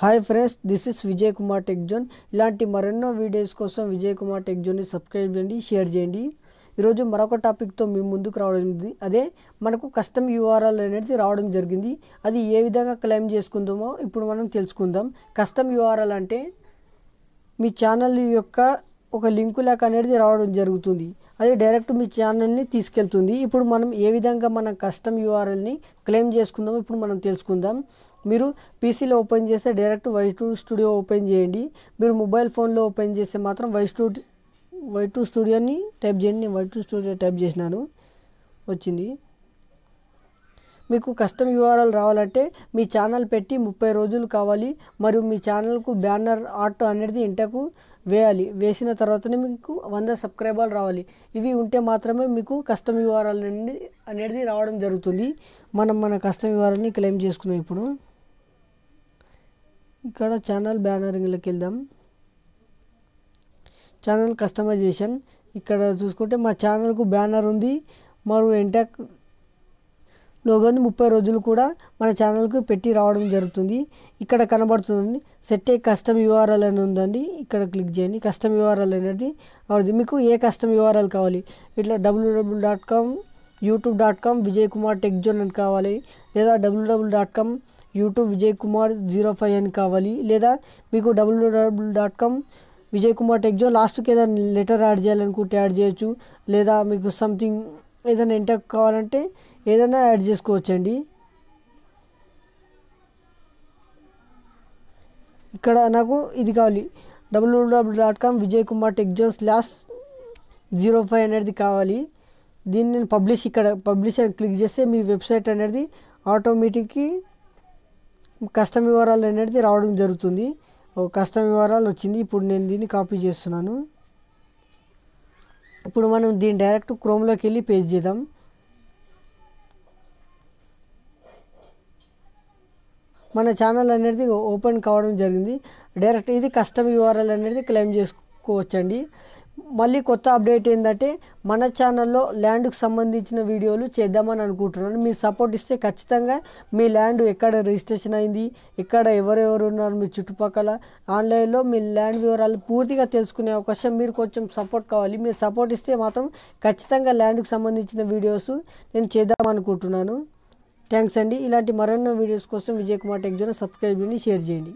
hi friends this is Vijay Kumar zone ఇలాంటి మరెన్నో videos కోసం విజయ్ కుమార్ టెక్ జోన్ని సబ్స్క్రైబ్ చేయండి షేర్ చేయండి ఈరోజు మరొక టాపిక్తో మేము ముందుకు రావడం జరిగింది అదే మనకు కస్టమ్ యూఆర్ఎల్ అనేది రావడం జరిగింది అది ఏ విధంగా క్లెయిమ్ చేసుకుందామో ఇప్పుడు మనం తెలుసుకుందాం కస్టమ్ యూఆర్ఎల్ అంటే మీ ఛానల్ యొక్క ఒక లింకు లాగా అనేది రావడం జరుగుతుంది అది డైరెక్ట్ మీ ఛానల్ని తీసుకెళ్తుంది ఇప్పుడు మనం ఏ విధంగా మన కస్టమ్ యూఆర్ఎల్ని క్లెయిమ్ చేసుకుందాం ఇప్పుడు మనం తెలుసుకుందాం మీరు పీసీలో ఓపెన్ చేస్తే direct Y two studio open చేయండి మీరు మొబైల్ ఫోన్లో ఓపెన్ చేస్తే మాత్రం వై టూ వై టూ స్టూడియోని టైప్ చేయండి నేను వై టూ స్టూడియో టైప్ చేసినాను వచ్చింది మీకు కస్టమ్ యూఆర్ఎల్ రావాలంటే మీ ఛానల్ పెట్టి ముప్పై రోజులు కావాలి మరియు మీ ఛానల్కు బ్యానర్ ఆర్ట్ అనేది ఇంటకు వేయాలి వేసిన తర్వాతనే మీకు వంద సబ్స్క్రైబర్లు రావాలి ఇవి ఉంటే మాత్రమే మీకు కష్టం వివరాలు అనేది రావడం జరుగుతుంది మనం మన కష్టం వివరాలని క్లెయిమ్ చేసుకున్నాం ఇప్పుడు ఇక్కడ ఛానల్ బ్యానరింగ్లోకి వెళ్దాం ఛానల్ కస్టమైజేషన్ ఇక్కడ చూసుకుంటే మా ఛానల్కు బ్యానర్ ఉంది మరియు ఎంటాక్ లోగోని ముప్పై రోజులు కూడా మన ఛానల్కు పెట్టి రావడం జరుగుతుంది ఇక్కడ కనబడుతుందండి సెట్ ఏ కస్టమ్ యూఆర్ఎల్ అని ఉందండి ఇక్కడ క్లిక్ చేయండి కస్టమ్ యూఆర్ఎల్ అనేది మీకు ఏ కస్టమ్ యూఆర్ఎల్ కావాలి ఇట్లా W W dot com YouTube dot com Vijay Kumar tech zone అని కావాలి లేదా W W dot com YouTube Vijay Kumar zero five అని కావాలి లేదా మీకు W W dot com Vijay Kumar tech zone లాస్ట్కి ఏదైనా లెటర్ యాడ్ చేయాలనుకుంటే యాడ్ చేయొచ్చు లేదా మీకు సంథింగ్ ఏదైనా ఎంటర్ కావాలంటే ఏదైనా యాడ్ చేసుకోవచ్చండి ఇక్కడ నాకు ఇది కావాలి W W dot com Vijay Kumar tech zone slash zero five అనేది కావాలి దీన్ని నేను పబ్లిష్ ఇక్కడ పబ్లిష్ అని క్లిక్ చేస్తే మీ వెబ్సైట్ అనేది ఆటోమేటిక్కి కస్టమ్ వివరాలు అనేది రావడం జరుగుతుంది కస్టమ్ వివరాలు వచ్చింది ఇప్పుడు నేను దీన్ని కాపీ చేస్తున్నాను ఇప్పుడు మనం దీన్ని డైరెక్ట్ క్రోమ్లోకి వెళ్ళి పేజ్ చేద్దాం మన ఛానల్ అనేది ఓపెన్ కావడం జరిగింది డైరెక్ట్ ఇది కస్టమ్ యూఆర్ఎల్ అనేది క్లెయిమ్ చేసుకోవచ్చండి మళ్ళీ కొత్త అప్డేట్ ఏంటంటే మన ఛానల్లో ల్యాండ్కు సంబంధించిన వీడియోలు చేద్దామని అనుకుంటున్నాను మీరు సపోర్ట్ ఇస్తే ఖచ్చితంగా మీ ల్యాండ్ ఎక్కడ రిజిస్ట్రేషన్ అయింది ఎక్కడ ఎవరెవరు ఉన్నారు మీ చుట్టుపక్కల ఆన్లైన్లో మీ ల్యాండ్ వివరాలు పూర్తిగా తెలుసుకునే అవకాశం మీరు కొంచెం సపోర్ట్ కావాలి మీరు సపోర్ట్ ఇస్తే మాత్రం ఖచ్చితంగా ల్యాండ్కు సంబంధించిన వీడియోస్ నేను చేద్దామనుకుంటున్నాను థ్యాంక్స్ అండి ఇలాంటి మరెన్నో వీడియోస్ కోసం విజయ్ కుమార్ టెక్ సబ్స్క్రైబ్ చేయండి షేర్ చేయండి